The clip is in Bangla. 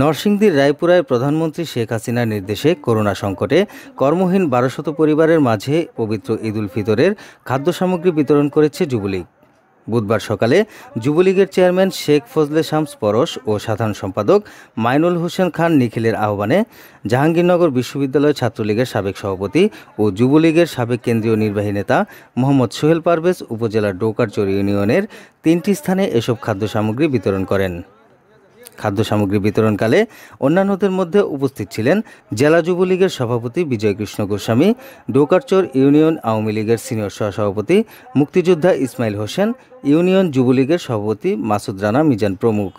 নরসিংদীর রায়পুরায় প্রধানমন্ত্রী শেখ হাসিনার নির্দেশে করোনা সংকটে কর্মহীন বারোশত পরিবারের মাঝে পবিত্র ঈদুল ফিতরের খাদ্য সামগ্রী বিতরণ করেছে যুবলীগ বুধবার সকালে যুবলীগের চেয়ারম্যান শেখ ফজলে শামস পরশ ও সাধারণ সম্পাদক মাইনুল হোসেন খান নিখিলের আহ্বানে জাহাঙ্গীরনগর বিশ্ববিদ্যালয় ছাত্রলীগের সাবেক সভাপতি ও যুবলীগের সাবেক কেন্দ্রীয় নির্বাহী নেতা মোহাম্মদ সোহেল পারভেজ উপজেলার ডোকারচর ইউনিয়নের তিনটি স্থানে এসব খাদ্য সামগ্রী বিতরণ করেন খাদ্য সামগ্রী বিতরণকালে অন্যান্যদের মধ্যে উপস্থিত ছিলেন জেলা যুবলীগের সভাপতি বিজয়কৃষ্ণ গোস্বামী ডোকারচর ইউনিয়ন আওয়ামী লীগের সিনিয়র সহসভাপতি মুক্তিযোদ্ধা ইসমাইল হোসেন ইউনিয়ন যুবলীগের সভাপতি মাসুদ রানা মিজান প্রমুখ